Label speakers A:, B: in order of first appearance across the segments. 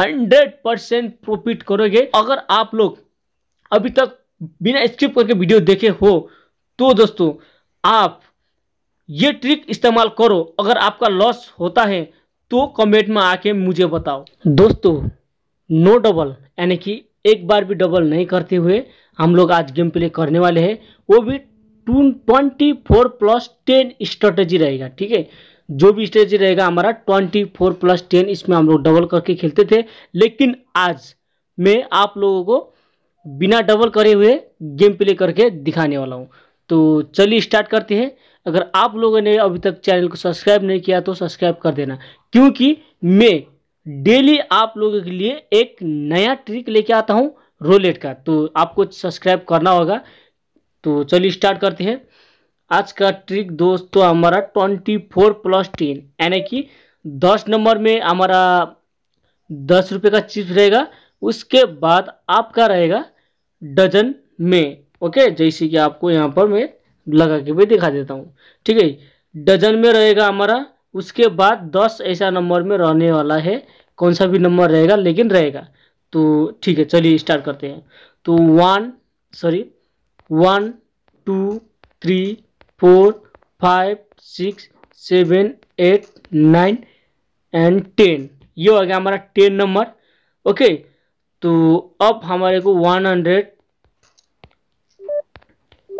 A: Hundred percent profit करोगे अगर आप लोग अभी तक बिना स्किप करके वीडियो देखे हो तो दोस्तों आप ये ट्रिक इस्तेमाल करो अगर आपका लॉस होता है तो कमेंट में आके मुझे बताओ दोस्तों नो डबल यानी कि एक बार भी डबल नहीं करते हुए हम लोग आज गेम प्ले करने वाले हैं वो भी two twenty four plus ten strategy रहेगा ठीक है जो भी स्ट्रेजी रहेगा हमारा ट्वेंटी फोर प्लस टेन इसमें हम लोग डबल करके खेलते थे लेकिन आज मैं आप लोगों को बिना डबल करे हुए गेम प्ले करके दिखाने वाला हूँ तो चलिए स्टार्ट करते हैं अगर आप लोगों ने अभी तक चैनल को सब्सक्राइब नहीं किया तो सब्सक्राइब कर देना क्योंकि मैं डेली आप लोगों के लिए एक नया ट्रिक लेके आता हूँ रोलेट का तो आपको सब्सक्राइब करना होगा तो चलिए स्टार्ट करते हैं आज का ट्रिक दोस्तों हमारा ट्वेंटी फोर प्लस टेन यानी कि दस नंबर में हमारा दस रुपये का चिप्स रहेगा उसके बाद आपका रहेगा डजन में ओके जैसे कि आपको यहाँ पर मैं लगा के भी दिखा देता हूँ ठीक है डजन में रहेगा हमारा उसके बाद दस ऐसा नंबर में रहने वाला है कौन सा भी नंबर रहेगा लेकिन रहेगा तो ठीक है चलिए स्टार्ट करते हैं तो one sorry one two three four five six seven eight nine and ten ये हो गया हमारा टेन नंबर ओके तो अब हमारे को one hundred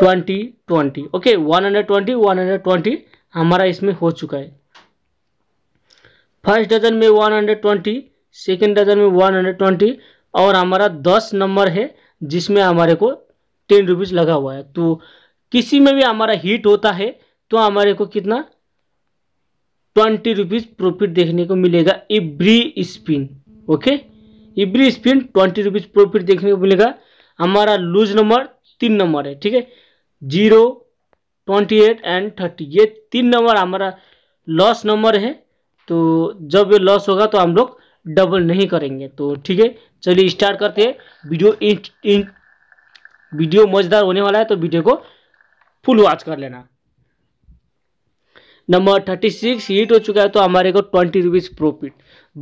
A: twenty twenty okay one hundred twenty one hundred twenty हमारा इसमें हो चुका है फर्स्ट डजन में one hundred twenty second dozen में वन हंड्रेड ट्वेंटी और हमारा दस नंबर है जिसमें हमारे को टेन रुपीज़ लगा हुआ है तो किसी में भी हमारा हिट होता है तो हमारे को कितना ट्वेंटी रुपीज़ प्रॉफिट देखने को मिलेगा every spin okay every spin twenty rupees profit देखने को मिलेगा हमारा लूज नंबर तीन नंबर है ठीक है zero twenty eight and thirty ये तीन नंबर हमारा लॉस नंबर है तो जब ये लॉस होगा तो हम लोग डबल नहीं करेंगे तो ठीक है चलिए स्टार्ट करते हैं वीडियो इन, इन वीडियो मज़ेदार होने वाला है तो वीडियो को फुल वॉच कर लेना नंबर थर्टी सिक्स हिट हो चुका है तो हमारे को ट्वेंटी रुपीज प्रॉफिट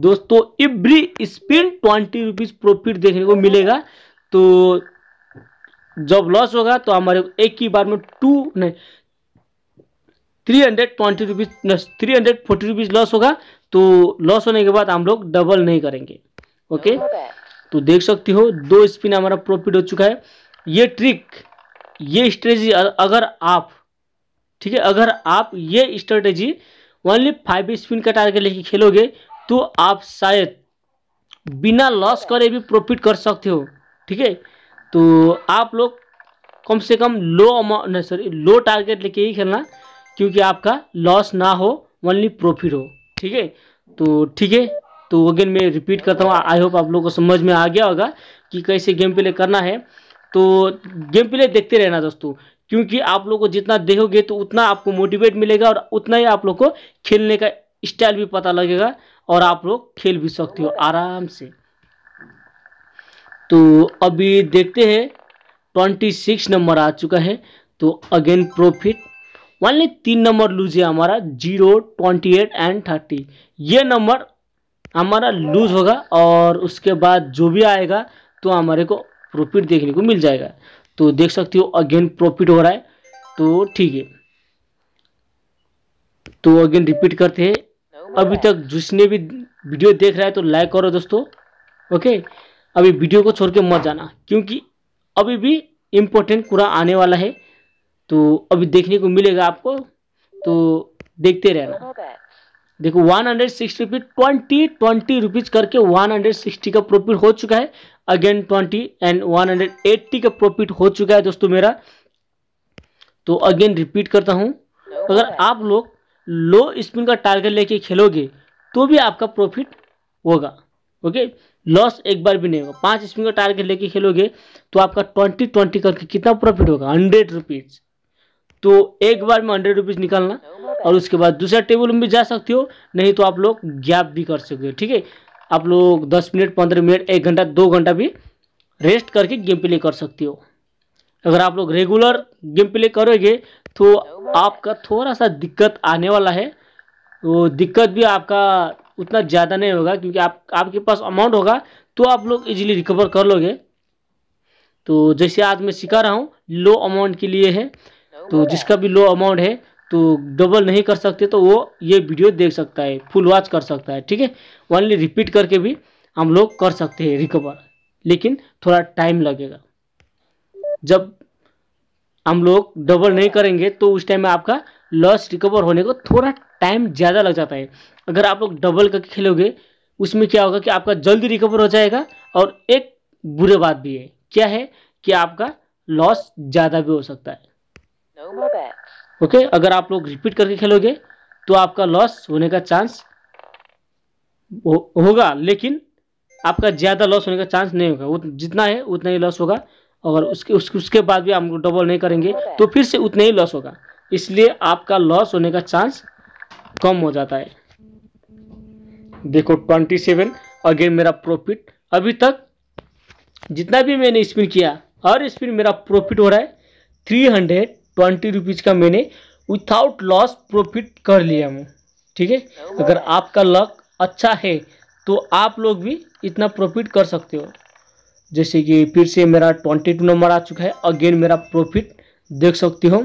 A: दोस्तों every spin twenty rupees profit देखने को मिलेगा तो जब लॉस होगा तो हमारे को एक ही बार में टू नहीं three hundred twenty rupees three hundred forty rupees loss होगा तो लॉस होने के बाद हम लोग डबल नहीं करेंगे ओके तो देख सकती हो दो स्पिन हमारा प्रॉफिट हो चुका है ये ट्रिक ये स्ट्रेटी अगर आप ठीक है अगर आप ये स्ट्रेटेजी ओनली फाइव स्पिन का टारगेट लेके खेलोगे तो आप शायद बिना लॉस करे भी प्रॉफिट कर सकते हो ठीक है तो आप लोग कम से कम low amount sorry low target लेके ही खेलना क्योंकि आपका लॉस ना हो ओनली प्रॉफिट हो ठीक है तो ठीक है तो अगेन मैं रिपीट करता हूँ आई होप आप लोगों को समझ में आ गया होगा कि कैसे गेम प्ले करना है तो गेम प्ले देखते रहना दोस्तों क्योंकि आप लोग को जितना देखोगे तो उतना आपको मोटिवेट मिलेगा और उतना ही आप लोग को खेलने का स्टाइल भी पता लगेगा और आप लोग खेल भी सकते हो आराम से तो अभी देखते हैं ट्वेंटी सिक्स नंबर आ चुका है तो अगेन प्रॉफिट ली तीन नंबर लूज है हमारा zero twenty eight and thirty ये नंबर हमारा लूज होगा और उसके बाद जो भी आएगा तो हमारे को प्रॉफिट देखने को मिल जाएगा तो देख सकते हो अगेन प्रॉफिट हो रहा है तो ठीक है तो अगेन रिपीट करते हैं अभी तक जिसने भी वीडियो देख रहा है तो लाइक करो दोस्तों ओके अभी वीडियो को छोड़ के मत जाना क्योंकि अभी भी इम्पोर्टेंट पूरा आने वाला है तो अभी देखने को मिलेगा आपको तो देखते रहना देखो 160 रुपीज ट्वेंटी ट्वेंटी रुपीज करके 160 का प्रॉफिट हो चुका है अगेन 20 एंड 180 का प्रॉफिट हो चुका है दोस्तों मेरा तो अगेन रिपीट करता हूँ अगर आप लोग लो स्पिन का टारगेट लेके खेलोगे तो भी आपका प्रॉफिट होगा ओके लॉस एक बार भी नहीं होगा पांच स्पिन का टारगेट लेके खेलोगे तो आपका ट्वेंटी ट्वेंटी करके कितना प्रॉफिट होगा हंड्रेड रुपीज़ तो एक बार में हंड्रेड रुपीज़ निकालना और उसके बाद दूसरा टेबल में भी जा सकते हो नहीं तो आप लोग गैप भी कर सकते हो ठीक है आप लोग दस मिनट पंद्रह मिनट एक घंटा दो घंटा भी रेस्ट करके गेम प्ले कर सकते हो अगर आप लोग रेगुलर गेम प्ले करोगे तो आपका थोड़ा सा दिक्कत आने वाला है तो दिक्कत भी आपका उतना ज़्यादा नहीं होगा क्योंकि आप आपके पास अमाउंट होगा तो आप लोग इजीली रिकवर कर लोगे तो जैसे आज मैं सिखा रहा हूँ लो अमाउंट के लिए है तो जिसका भी लो अमाउंट है तो डबल नहीं कर सकते तो वो ये वीडियो देख सकता है फुल वॉच कर सकता है ठीक है ओनली रिपीट करके भी हम लोग कर सकते हैं रिकवर लेकिन थोड़ा टाइम लगेगा जब हम लोग डबल नहीं करेंगे तो उस टाइम में आपका लॉस रिकवर होने को थोड़ा टाइम ज़्यादा लग जाता है अगर आप लोग डबल करके खेलोगे उसमें क्या होगा कि आपका जल्दी रिकवर हो जाएगा और एक बुरे बात भी है क्या है कि आपका लॉस ज़्यादा भी हो सकता है no ओके अगर आप लोग रिपीट करके खेलोगे तो आपका लॉस होने का चांस हो, होगा लेकिन आपका ज़्यादा लॉस होने का चांस नहीं होगा जितना है उतना ही लॉस होगा और उसके उस, उसके बाद भी हम डबल नहीं करेंगे तो फिर से उतना ही लॉस होगा इसलिए आपका लॉस होने का चांस कम हो जाता है देखो ट्वेंटी सेवन अगेन मेरा प्रॉफिट अभी तक जितना भी मैंने स्पिन किया हर स्पिन मेरा प्रॉफिट हो रहा है थ्री हंड्रेड ट्वेंटी रुपीज़ का मैंने विथआउट लॉस प्रॉफिट कर लिया हूँ ठीक है अगर आपका लक अच्छा है तो आप लोग भी इतना प्रॉफिट कर सकते हो जैसे कि फिर से मेरा ट्वेंटी टू नंबर आ चुका है अगेन मेरा प्रॉफिट देख सकती हो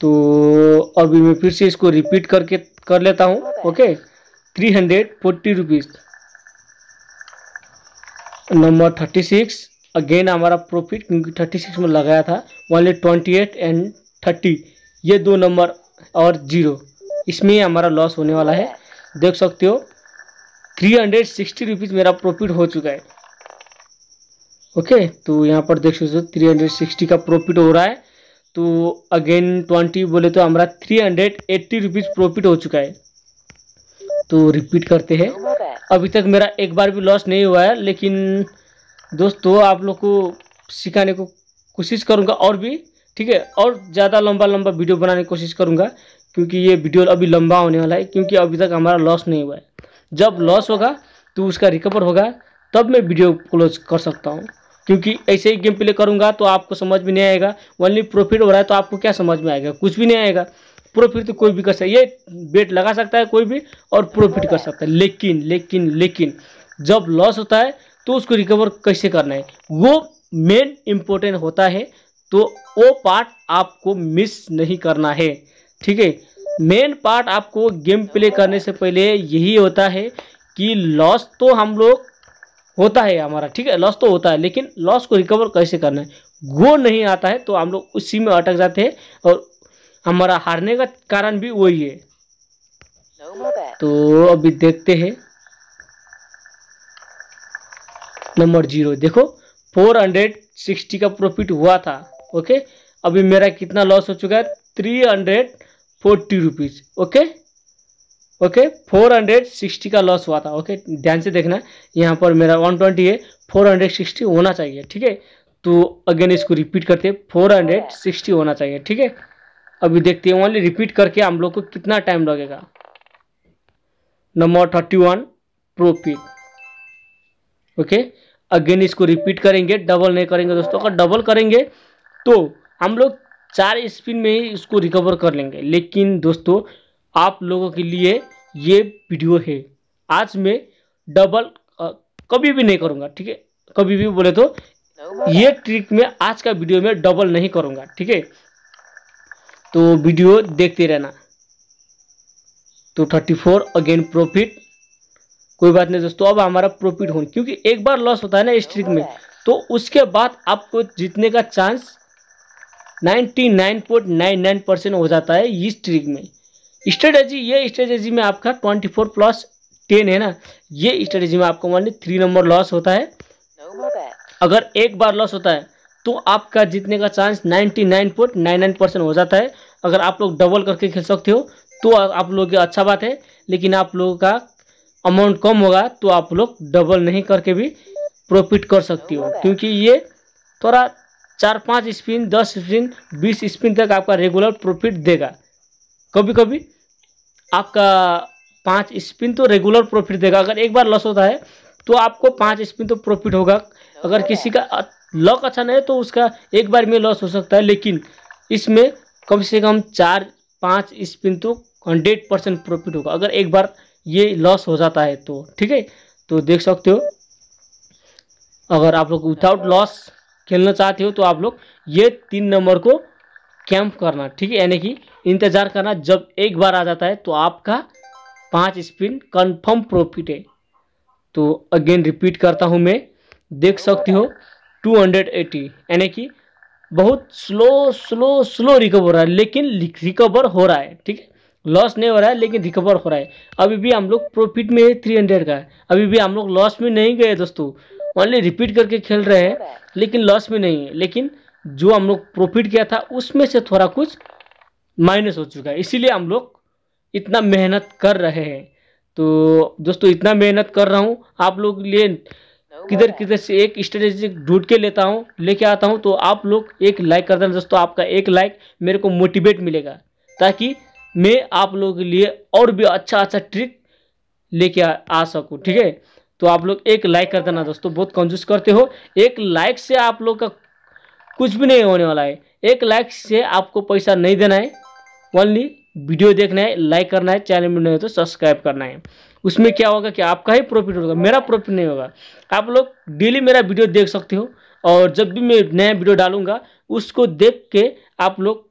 A: तो अभी मैं फिर से इसको रिपीट करके कर लेता हूँ okay three hundred forty rupees number thirty six again हमारा प्रॉफिट क्योंकि थर्टी सिक्स में लगाया था only twenty eight and thirty ये दो नंबर और जीरो इसमें हमारा लॉस होने वाला है देख सकते हो थ्री हंड्रेड सिक्सटी रुपीज़ मेरा प्रॉफिट हो चुका है ओके तो यहाँ पर देख सकते हो थ्री हंड्रेड सिक्सटी का प्रॉफिट हो रहा है तो अगेन ट्वेंटी बोले तो हमारा three hundred eighty rupees profit हो चुका है तो रिपीट करते हैं अभी तक मेरा एक बार भी लॉस नहीं हुआ है लेकिन दोस्तों आप लोग को सिखाने को कोशिश करूँगा और भी ठीक है और ज़्यादा लंबा लंबा वीडियो बनाने की कोशिश करूँगा क्योंकि ये वीडियो अभी लंबा होने वाला है क्योंकि अभी तक हमारा लॉस नहीं हुआ है जब लॉस होगा तो उसका रिकवर होगा तब मैं वीडियो क्लोज कर सकता हूँ क्योंकि ऐसे ही गेम प्ले करूँगा तो आपको समझ में नहीं आएगा ओनली प्रॉफिट हो रहा है तो आपको क्या समझ में आएगा कुछ भी नहीं आएगा प्रॉफिट तो कोई भी कर सकता है ये बेट लगा सकता है कोई भी और प्रॉफिट कर सकता है लेकिन लेकिन लेकिन जब लॉस होता है तो उसको रिकवर कैसे करना है वो मेन इम्पोर्टेंट होता है तो वो पार्ट आपको मिस नहीं करना है ठीक है मेन पार्ट आपको गेम प्ले करने से पहले यही होता है कि लॉस तो हम लोग होता है हमारा ठीक है लॉस तो होता है लेकिन लॉस को रिकवर कैसे करना है वो नहीं आता है तो हम लोग उसी में अटक जाते हैं और हमारा हारने का कारण भी वही है तो अभी देखते हैं नंबर जीरो देखो 460 का प्रॉफिट हुआ था ओके अभी मेरा कितना लॉस हो चुका है three hundred forty rupees okay okay four hundred sixty का लॉस हुआ था ओके ध्यान से देखना यहाँ पर मेरा वन ट्वेंटी है फोर हंड्रेड सिक्सटी होना चाहिए ठीक है तो अगेन इसको रिपीट करते हैं फोर हंड्रेड सिक्सटी होना चाहिए ठीक है अभी देखते हैं ओनली रिपीट करके हम लोग को कितना टाइम लगेगा number thirty one profit okay again इसको रिपीट करेंगे डबल नहीं करेंगे दोस्तों अगर डबल करेंगे तो हम लोग चार स्पिन में ही इसको रिकवर कर लेंगे लेकिन दोस्तों आप लोगों के लिए ये वीडियो है आज मैं डबल आ, कभी भी नहीं करूँगा ठीक है कभी भी बोले तो ये ट्रिक में आज का वीडियो में डबल नहीं करूँगा ठीक है तो वीडियो देखते रहना तो 34 अगेन प्रॉफिट कोई बात नहीं दोस्तों अब हमारा प्रॉफिट होने क्योंकि एक बार लॉस होता है ना स्ट्रिक में तो उसके बाद आपको जीतने का चांस 99.99 परसेंट हो जाता है इस ट्रिक में स्ट्रेटेजी ये स्ट्रेटेजी में आपका 24 प्लस 10 है ना ये स्ट्रेटेजी में आपको मान ली थ्री नंबर लॉस होता है अगर एक बार लॉस होता है तो आपका जीतने का चांस 99.99 परसेंट हो जाता है अगर आप लोग डबल करके खेल सकते हो तो आप लोग की अच्छा बात है लेकिन आप लोगों का अमाउंट कम होगा तो आप लोग डबल नहीं करके भी प्रॉफिट कर सकती हो क्योंकि ये थोड़ा चार पाँच स्पिन दस स्पिन बीस स्पिन तक आपका रेगुलर प्रॉफिट देगा कभी कभी आपका पाँच स्पिन तो रेगुलर प्रॉफिट देगा अगर एक बार लॉस होता है तो आपको पाँच स्पिन तो प्रॉफिट होगा अगर किसी का लक अच्छा नहीं है तो उसका एक बार में लॉस हो सकता है लेकिन इसमें कम से कम चार पाँच स्पिन तो हंड्रेड परसेंट प्रॉफिट होगा अगर एक बार ये लॉस हो जाता है तो ठीक है तो देख सकते हो अगर आप लोग विथआउट लॉस अच्छा। खेलना चाहते हो तो आप लोग ये तीन नंबर को कैंप करना ठीक है यानी कि इंतज़ार करना जब एक बार आ जाता है तो आपका पांच स्पिन कंफर्म प्रॉफिट है तो अगेन रिपीट करता हूं मैं देख सकते हो 280 यानी कि बहुत स्लो स्लो स्लो रिकवर हो रहा है लेकिन रिकवर हो रहा है ठीक है लॉस नहीं हो रहा है लेकिन रिकवर हो रहा है अभी भी हम लोग प्रॉफिट में है थ्री हंड्रेड का अभी भी हम लोग लॉस में नहीं गए दोस्तों ओनली रिपीट करके खेल रहे हैं लेकिन लॉस में नहीं है लेकिन जो हम लोग प्रॉफिट किया था उसमें से थोड़ा कुछ माइनस हो चुका है इसीलिए हम लोग इतना मेहनत कर रहे हैं तो दोस्तों इतना मेहनत कर रहा हूँ आप लोग लिए किधर किधर से एक स्ट्रेटेजी ढूंढ के लेता हूँ लेके आता हूँ तो आप लोग एक लाइक कर देना दोस्तों आपका एक लाइक मेरे को मोटिवेट मिलेगा ताकि मैं आप लोगों के लिए और भी अच्छा अच्छा ट्रिक लेके आ, आ सकूँ ठीक है तो आप लोग एक लाइक कर देना दोस्तों बहुत कंजूस करते हो एक लाइक से आप लोग का कुछ भी नहीं होने वाला है एक लाइक से आपको पैसा नहीं देना है ओनली वीडियो देखना है लाइक करना है चैनल में नहीं हो तो सब्सक्राइब करना है उसमें क्या होगा कि आपका ही प्रॉफिट होगा मेरा प्रॉफिट नहीं होगा आप लोग डेली मेरा वीडियो देख सकते हो और जब भी मैं नया वीडियो डालूंगा उसको देख के आप लोग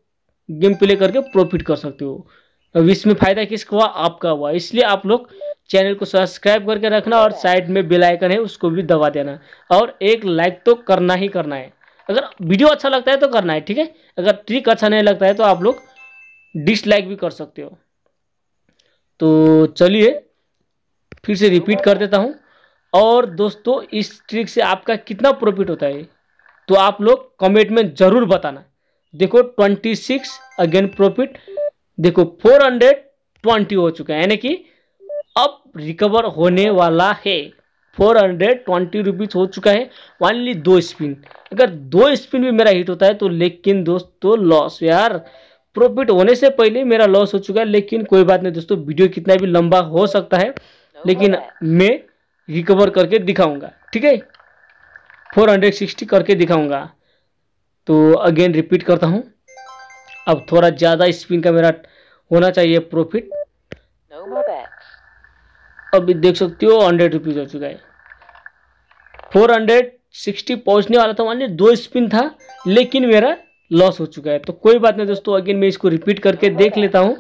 A: गेम प्ले करके प्रॉफिट कर सकते हो अब इसमें फ़ायदा किसका हुआ आपका हुआ इसलिए आप लोग चैनल को सब्सक्राइब करके रखना और साइड में बेल आइकन है उसको भी दबा देना और एक लाइक तो करना ही करना है अगर वीडियो अच्छा लगता है तो करना है ठीक है अगर ट्रिक अच्छा नहीं लगता है तो आप लोग डिसलाइक भी कर सकते हो तो चलिए फिर से रिपीट कर देता हूँ और दोस्तों इस ट्रिक से आपका कितना प्रॉफिट होता है तो आप लोग कमेंट में ज़रूर बताना देखो 26 अगेन प्रॉफिट देखो फोर हंड्रेड ट्वेंटी हो चुका है यानी कि अब रिकवर होने वाला है फोर हंड्रेड ट्वेंटी रुपीज़ हो चुका है ओनली दो स्पिन अगर दो स्पिन भी मेरा हिट होता है तो लेकिन दोस्तों लॉस यार प्रॉफिट होने से पहले मेरा लॉस हो चुका है लेकिन कोई बात नहीं दोस्तों वीडियो कितना भी लंबा हो सकता है लेकिन मैं रिकवर करके दिखाऊंगा ठीक है फोर हंड्रेड सिक्सटी करके दिखाऊंगा तो अगेन रिपीट करता हूँ अब थोड़ा ज़्यादा स्पिन का मेरा होना चाहिए प्रॉफिट अब देख सकते हो हंड्रेड रुपीज़ हो चुका है फोर हंड्रेड सिक्सटी पहुँचने वाला था मान दो स्पिन था लेकिन मेरा लॉस हो चुका है तो कोई बात नहीं दोस्तों अगेन मैं इसको रिपीट करके देख लेता हूँ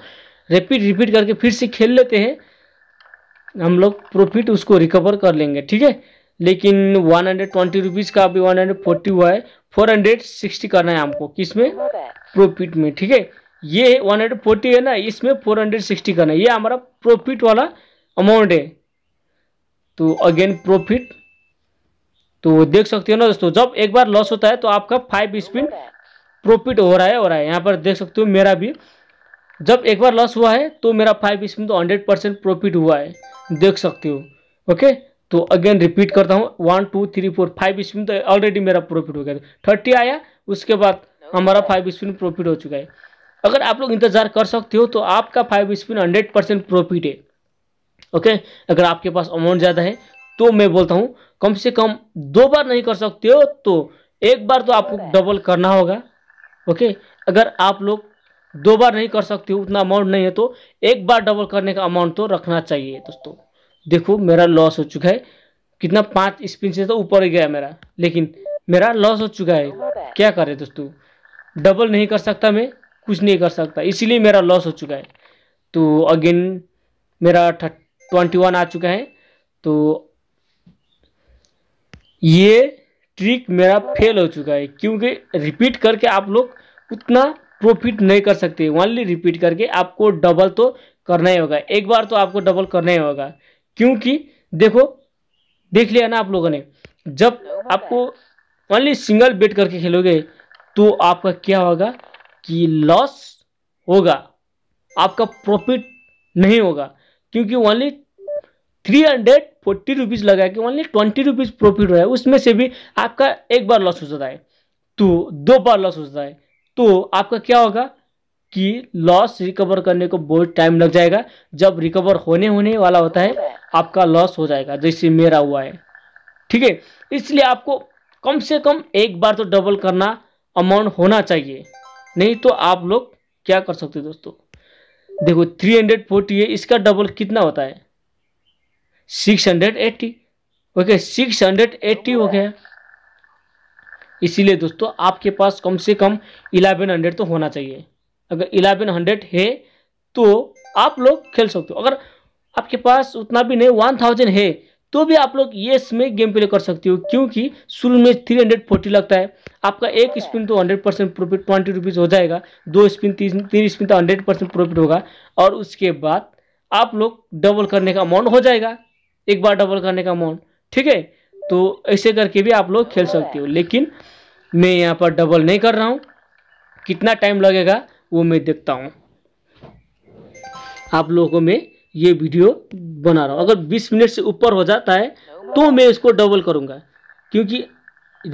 A: रिपीट रिपीट करके फिर से खेल लेते हैं हम लोग प्रॉफिट उसको रिकवर कर लेंगे ठीक है लेकिन वन हंड्रेड ट्वेंटी रुपीज़ का अभी वन हंड्रेड फोर्टी हुआ है फोर हंड्रेड सिक्सटी करना है हमको किस में प्रॉफिट में ठीक है ये वन हंड्रेड फोर्टी है ना इसमें फोर हंड्रेड सिक्सटी करना है ये हमारा प्रॉफिट वाला अमाउंट है तो अगेन प्रॉफिट तो देख सकते हो ना दोस्तों जब एक बार लॉस होता है तो आपका फाइव स्पिन प्रॉफिट हो रहा है हो रहा है यहाँ पर देख सकते हो मेरा भी जब एक बार लॉस हुआ है तो मेरा फाइव स्पिन तो हंड्रेड परसेंट प्रॉफिट हुआ है देख सकते हो ओके तो अगेन रिपीट करता हूँ one two three four five spin तो ऑलरेडी मेरा प्रॉफिट हो गया थर्टी आया उसके बाद हमारा फाइव स्पिन प्रॉफिट हो चुका है अगर आप लोग इंतजार कर सकते हो तो आपका five spin hundred percent profit है ओके अगर आपके पास अमाउंट ज़्यादा है तो मैं बोलता हूँ कम से कम दो बार नहीं कर सकते हो तो एक बार तो आपको डबल करना होगा ओके अगर आप लोग दो बार नहीं कर सकते हो उतना अमाउंट नहीं है तो एक बार डबल करने का अमाउंट तो रखना चाहिए दोस्तों देखो मेरा लॉस हो चुका है कितना पाँच स्पिन से तो ऊपर ही गया मेरा लेकिन मेरा लॉस हो चुका है क्या करे दोस्तों डबल नहीं कर सकता मैं कुछ नहीं कर सकता इसीलिए मेरा लॉस हो चुका है तो अगेन मेरा ट्वेंटी वन आ चुका है तो ये ट्रिक मेरा फेल हो चुका है क्योंकि रिपीट करके आप लोग उतना प्रॉफिट नहीं कर सकते ओनली रिपीट करके आपको डबल तो करना ही होगा एक बार तो आपको डबल करना ही होगा क्योंकि देखो देख लिया ना आप लोगों ने जब आपको ओनली सिंगल बेट करके खेलोगे तो आपका क्या होगा कि लॉस होगा आपका प्रॉफिट नहीं होगा क्योंकि only three hundred forty rupees लगा के ओनली ट्वेंटी रुपीज़ प्रॉफिट हो रहा है उसमें से भी आपका एक बार लॉस हो जाता है तो दो बार लॉस हो जाता है तो आपका क्या होगा कि लॉस रिकवर करने को बहुत टाइम लग जाएगा जब रिकवर होने होने वाला होता है आपका लॉस हो जाएगा जैसे मेरा हुआ है ठीक है इसलिए आपको कम से कम एक बार तो डबल करना अमाउंट होना चाहिए नहीं तो आप लोग क्या कर सकते दोस्तों देखो थ्री हंड्रेड फोर्टी है इसका डबल कितना होता है six hundred eighty okay six hundred eighty हो गया इसीलिए दोस्तों आपके पास कम से कम इलेवन हंड्रेड तो होना चाहिए अगर इलेवन हंड्रेड है तो आप लोग खेल सकते हो अगर आपके पास उतना भी नहीं वन थाउजेंड है तो भी आप लोग ये इसमें गेम प्ले कर सकते हो क्योंकि शुरू में थ्री हंड्रेड फोर्टी लगता है आपका एक स्पिन अच्छा। तो hundred percent profit twenty rupees हो जाएगा दो स्पिन तीन तीन स्पिन तो हंड्रेड परसेंट प्रॉफिट होगा और उसके बाद आप लोग डबल करने का अमाउंट हो जाएगा एक बार डबल करने का अमाउंट ठीक है तो ऐसे करके भी आप लोग खेल सकते हो लेकिन मैं यहाँ पर डबल नहीं कर रहा हूँ कितना टाइम लगेगा वो मैं देखता हूँ आप लोगों को मैं ये वीडियो बना रहा हूँ अगर 20 मिनट से ऊपर हो जाता है तो मैं इसको डबल करूँगा क्योंकि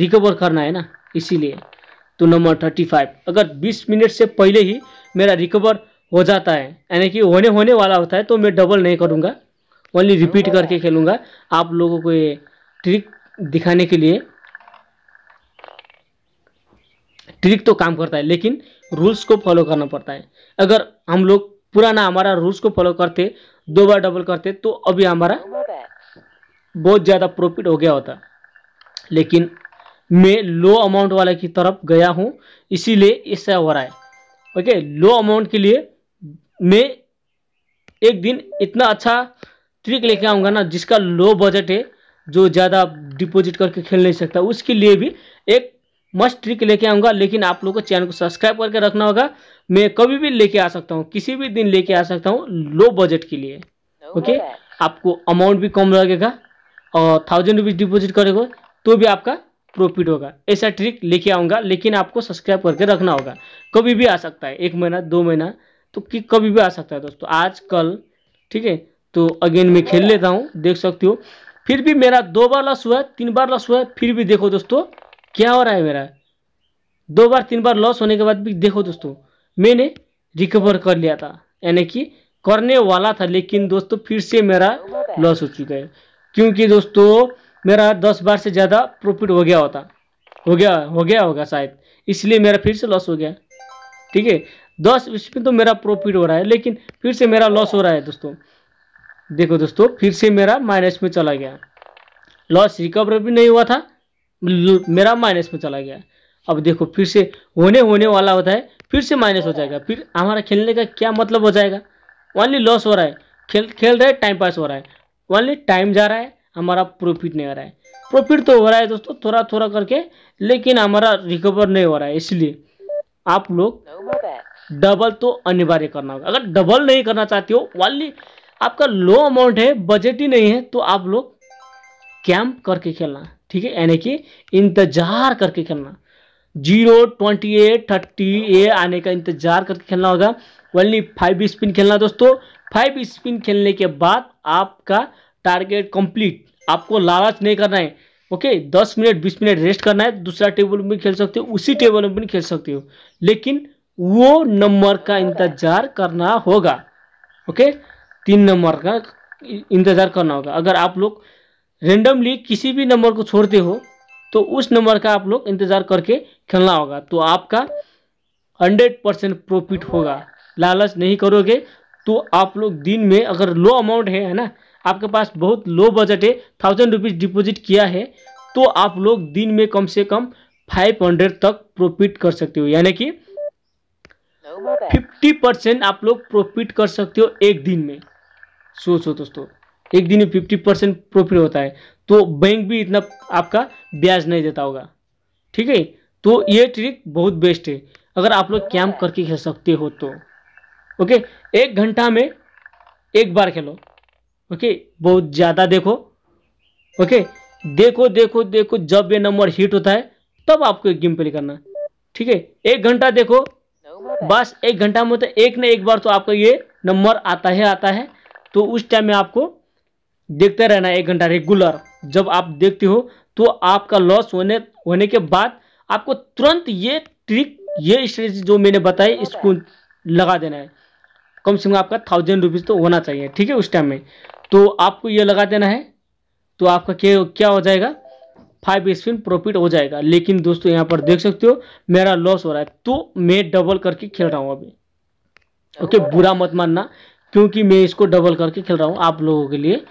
A: रिकवर करना है ना इसीलिए तो नंबर 35 अगर 20 मिनट से पहले ही मेरा रिकवर हो जाता है यानी कि होने होने वाला होता है तो मैं डबल नहीं करूँगा ओनली रिपीट करके खेलूँगा आप लोगों को ये ट्रिक दिखाने के लिए ट्रिक तो काम करता है लेकिन रूल्स को फॉलो करना पड़ता है अगर हम लोग पुराना हमारा रूल्स को फॉलो करते दो बार डबल करते तो अभी हमारा बहुत ज़्यादा प्रॉफिट हो गया होता लेकिन मैं लो अमाउंट वाले की तरफ गया हूँ इसीलिए ऐसा हो रहा है ओके लो अमाउंट के लिए मैं एक दिन इतना अच्छा ट्रिक लेके आऊँगा ना जिसका लो बजट है जो ज़्यादा डिपॉजिट करके खेल नहीं सकता उसके लिए भी एक मस्त ट्रिक लेके आऊँगा लेकिन आप लोग को चैनल को सब्सक्राइब करके रखना होगा मैं कभी भी लेके आ सकता हूँ किसी भी दिन लेके आ सकता हूँ लो बजट के लिए ओके okay? आपको अमाउंट भी कम लगेगा और थाउजेंड रुपीज़ डिपोजिट करेगा तो भी आपका प्रॉफिट होगा ऐसा ट्रिक लेके आऊँगा लेकिन आपको सब्सक्राइब करके रखना होगा कभी भी आ सकता है एक महीना दो महीना तो कि कभी भी आ सकता है दोस्तों आज कल ठीक है तो अगेन मैं खेल लेता हूँ देख सकते हो फिर भी मेरा दो बार लॉस हुआ है तीन बार लॉस हुआ है फिर भी देखो दोस्तों क्या हो रहा है मेरा दो बार तीन बार लॉस होने के बाद भी देखो दोस्तों मैंने रिकवर कर लिया था यानी कि करने वाला था लेकिन दोस्तों फिर से मेरा लॉस हो चुका है क्योंकि दोस्तों मेरा दस बार से ज़्यादा प्रॉफिट हो गया होता हो गया हो गया होगा शायद इसलिए मेरा फिर से लॉस हो गया ठीक है दस इसमें तो मेरा प्रॉफिट हो रहा है लेकिन फिर से मेरा लॉस हो रहा है दोस्तों देखो दोस्तों फिर से मेरा माइनस में चला गया लॉस रिकवर भी नहीं हुआ था मेरा माइनस में चला गया अब देखो फिर से होने होने वाला होता है फिर से माइनस हो जाएगा फिर हमारा खेलने का क्या मतलब हो जाएगा ओनली लॉस हो रहा है खेल खेल रहे टाइम पास हो रहा है ओनली टाइम जा रहा है हमारा प्रॉफिट नहीं आ रहा है प्रॉफिट तो हो रहा है दोस्तों थोड़ा थोड़ा करके लेकिन हमारा रिकवर नहीं हो रहा है इसलिए आप लोग डबल तो अनिवार्य करना होगा अगर डबल नहीं करना चाहते हो वाली आपका लो अमाउंट है बजट ही नहीं है तो आप लोग कैंप करके खेलना ठीक है यानी कि इंतजार करके खेलना जीरो ट्वेंटी एट थर्टी ए आने का इंतजार करके खेलना होगा वनली फाइव स्पिन खेलना दोस्तों फाइव स्पिन खेलने के बाद आपका टारगेट कंप्लीट आपको लालच नहीं करना है ओके दस मिनट बीस मिनट रेस्ट करना है दूसरा टेबल में खेल सकते हो उसी टेबल में भी खेल सकते हो लेकिन वो नंबर का इंतजार करना होगा ओके तीन नंबर का इंतजार करना होगा अगर आप लोग रेंडमली किसी भी नंबर को छोड़ते हो तो उस नंबर का आप लोग इंतज़ार करके खेलना होगा तो आपका हंड्रेड परसेंट प्रॉफिट होगा लालच नहीं करोगे तो आप लोग दिन में अगर लो अमाउंट है है ना आपके पास बहुत लो बजट है थाउजेंड रुपीज़ डिपोजिट किया है तो आप लोग दिन में कम से कम फाइव हंड्रेड तक प्रॉफिट कर सकते हो यानी कि फिफ्टी परसेंट आप लोग प्रॉफिट कर सकते हो एक दिन में सोचो दोस्तों एक दिन में फिफ्टी परसेंट प्रॉफिट होता है तो बैंक भी इतना आपका ब्याज नहीं देता होगा ठीक है तो ये ट्रिक बहुत बेस्ट है अगर आप लोग कैम्प करके खेल सकते हो तो ओके एक घंटा में एक बार खेलो ओके बहुत ज़्यादा देखो ओके देखो देखो देखो जब ये नंबर हिट होता है तब आपको गेम प्ले करना ठीक है एक घंटा देखो बस एक घंटा में तो एक ना एक बार तो आपका ये नंबर आता है आता है तो उस टाइम में आपको देखते रहना एक घंटा रेगुलर जब आप देखते हो तो आपका लॉस होने होने के बाद आपको तुरंत ये ट्रिक ये स्ट्रेटी जो मैंने बताई इसको लगा देना है कम से कम आपका थाउजेंड रुपीज़ तो होना चाहिए ठीक है उस टाइम में तो आपको ये लगा देना है तो आपका क्या क्या हो जाएगा फाइव स्पिन प्रॉफिट हो जाएगा लेकिन दोस्तों यहाँ पर देख सकते हो मेरा लॉस हो रहा है तो मैं डबल करके खेल रहा हूँ अभी ओके बुरा मत मानना क्योंकि मैं इसको डबल करके खेल रहा हूँ आप लोगों के लिए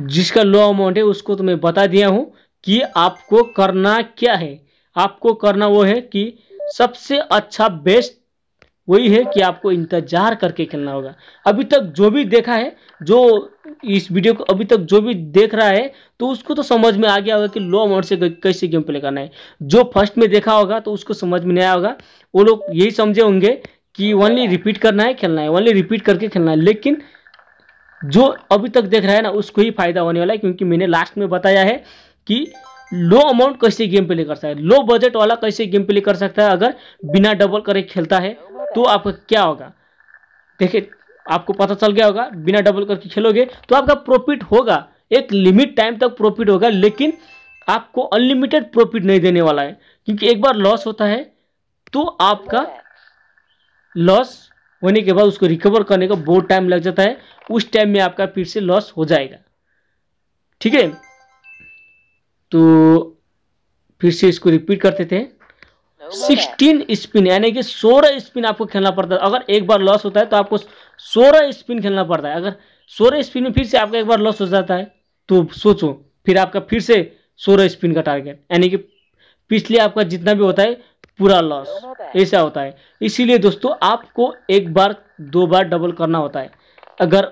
A: जिसका लो अमाउंट है उसको तो मैं बता दिया हूँ कि आपको करना क्या है आपको करना वो है कि सबसे अच्छा बेस्ट वही है कि आपको इंतजार करके खेलना होगा अभी तक जो भी देखा है जो इस वीडियो को अभी तक जो भी देख रहा है तो उसको तो समझ में आ गया होगा कि लो अमाउंट से कैसे गेम प्ले करना है जो फर्स्ट में देखा होगा तो उसको समझ में नहीं आया होगा वो लोग यही समझे होंगे कि ओनली रिपीट करना है खेलना है ओनली रिपीट करके खेलना है लेकिन जो अभी तक देख रहा है ना उसको ही फायदा होने वाला है क्योंकि मैंने लास्ट में बताया है कि लो अमाउंट कैसे गेम प्ले कर सकता है लो बजट वाला कैसे गेम प्ले कर सकता है अगर बिना डबल करके खेलता है तो आपका क्या होगा देखिए आपको पता चल गया होगा बिना डबल करके खेलोगे तो आपका प्रॉफिट होगा एक लिमिट टाइम तक प्रॉफिट होगा लेकिन आपको अनलिमिटेड प्रॉफिट नहीं देने वाला है क्योंकि एक बार लॉस होता है तो आपका लॉस होने के बाद उसको रिकवर करने का बहुत टाइम लग जाता है उस टाइम में आपका फिर से लॉस हो जाएगा ठीक है तो फिर से इसको रिपीट करते थे सिक्सटीन स्पिन यानी कि सोलह स्पिन आपको खेलना पड़ता है अगर एक बार लॉस होता है तो आपको सोलह स्पिन खेलना पड़ता है अगर सोलह स्पिन में फिर से आपका एक बार लॉस हो जाता है तो सोचो फिर आपका फिर से सोलह स्पिन का टारगेट यानी कि पिछले आपका जितना भी होता है पूरा लॉस ऐसा होता है इसीलिए दोस्तों आपको एक बार दो बार डबल करना होता है अगर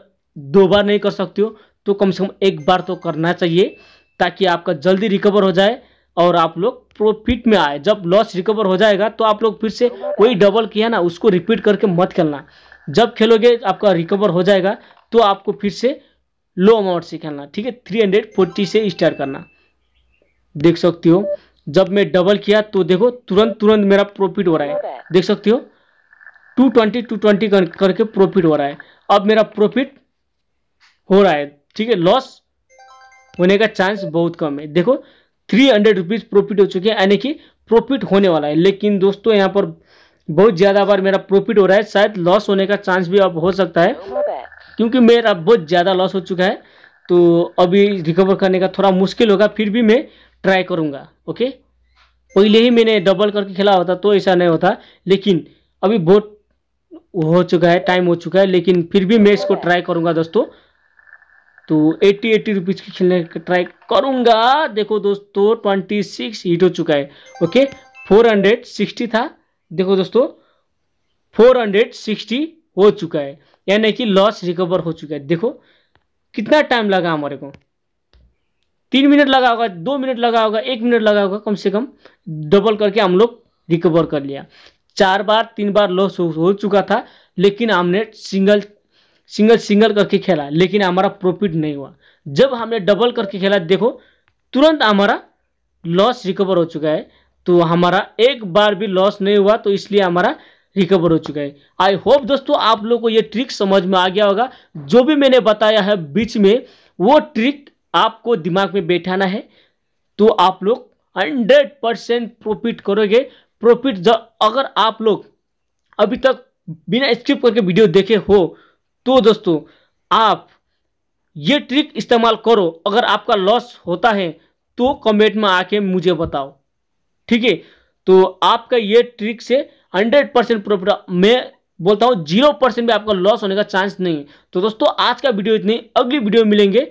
A: दो बार नहीं कर सकते हो तो कम से कम एक बार तो करना चाहिए ताकि आपका जल्दी रिकवर हो जाए और आप लोग प्रॉफिट में आए जब लॉस रिकवर हो जाएगा तो आप लोग फिर से वही डबल किया ना उसको रिपीट करके मत खेलना जब खेलोगे आपका रिकवर हो जाएगा तो आपको फिर से लो अमाउंट से खेलना ठीक है थ्री हंड्रेड फोर्टी से स्टार्ट करना देख सकते हो जब मैं डबल किया तो देखो तुरंत तुरंत मेरा प्रॉफिट हो रहा है देख सकते हो टू ट्वेंटी टू ट्वेंटी करके प्रॉफिट हो रहा है अब मेरा प्रॉफिट हो रहा है ठीक है लॉस होने का चांस बहुत कम है देखो थ्री हंड्रेड रुपीज़ प्रॉफिट हो चुके हैं यानी कि प्रॉफिट होने वाला है लेकिन दोस्तों यहाँ पर बहुत ज़्यादा बार मेरा प्रॉफिट हो रहा है शायद लॉस होने का चांस भी अब हो सकता है क्योंकि मेरा बहुत ज़्यादा लॉस हो चुका है तो अभी रिकवर करने का थोड़ा मुश्किल होगा फिर भी मैं ट्राई करूँगा ओके पहले ही मैंने डबल करके खेला होता तो ऐसा नहीं होता लेकिन अभी बहुत हो चुका है टाइम हो चुका है लेकिन फिर भी मैं इसको ट्राई करूँगा दोस्तों तो एट्टी एट्टी रुपीज़ की खेलने का ट्राई करूँगा देखो दोस्तों ट्वेंटी सिक्स हिट हो चुका है ओके फोर हंड्रेड सिक्सटी था देखो दोस्तों फोर हंड्रेड सिक्सटी हो चुका है यानी कि लॉस रिकवर हो चुका है देखो कितना टाइम लगा हमारे को तीन मिनट लगा होगा दो मिनट लगा होगा एक मिनट लगा होगा कम से कम डबल करके हम लोग रिकवर कर लिया चार बार तीन बार लॉस हो चुका था लेकिन हमने सिंगल सिंगल सिंगल करके खेला लेकिन हमारा प्रॉफिट नहीं हुआ जब हमने डबल करके खेला देखो तुरंत हमारा लॉस रिकवर हो चुका है तो हमारा एक बार भी लॉस नहीं हुआ तो इसलिए हमारा रिकवर हो चुका है आई होप दोस्तों आप लोग को ये ट्रिक समझ में आ गया होगा जो भी मैंने बताया है बीच में वो ट्रिक आपको दिमाग में बैठाना है तो आप लोग हंड्रेड परसेंट प्रॉफिट करोगे प्रॉफिट अगर आप लोग अभी तक बिना स्किप करके वीडियो देखे हो तो दोस्तों आप ये ट्रिक इस्तेमाल करो अगर आपका लॉस होता है तो कमेंट में आके मुझे बताओ ठीक है तो आपका ये ट्रिक से हंड्रेड परसेंट प्रॉफिट मैं बोलता हूँ जीरो परसेंट भी आपका लॉस होने का चांस नहीं है तो दोस्तों आज का वीडियो इतनी अगली वीडियो मिलेंगे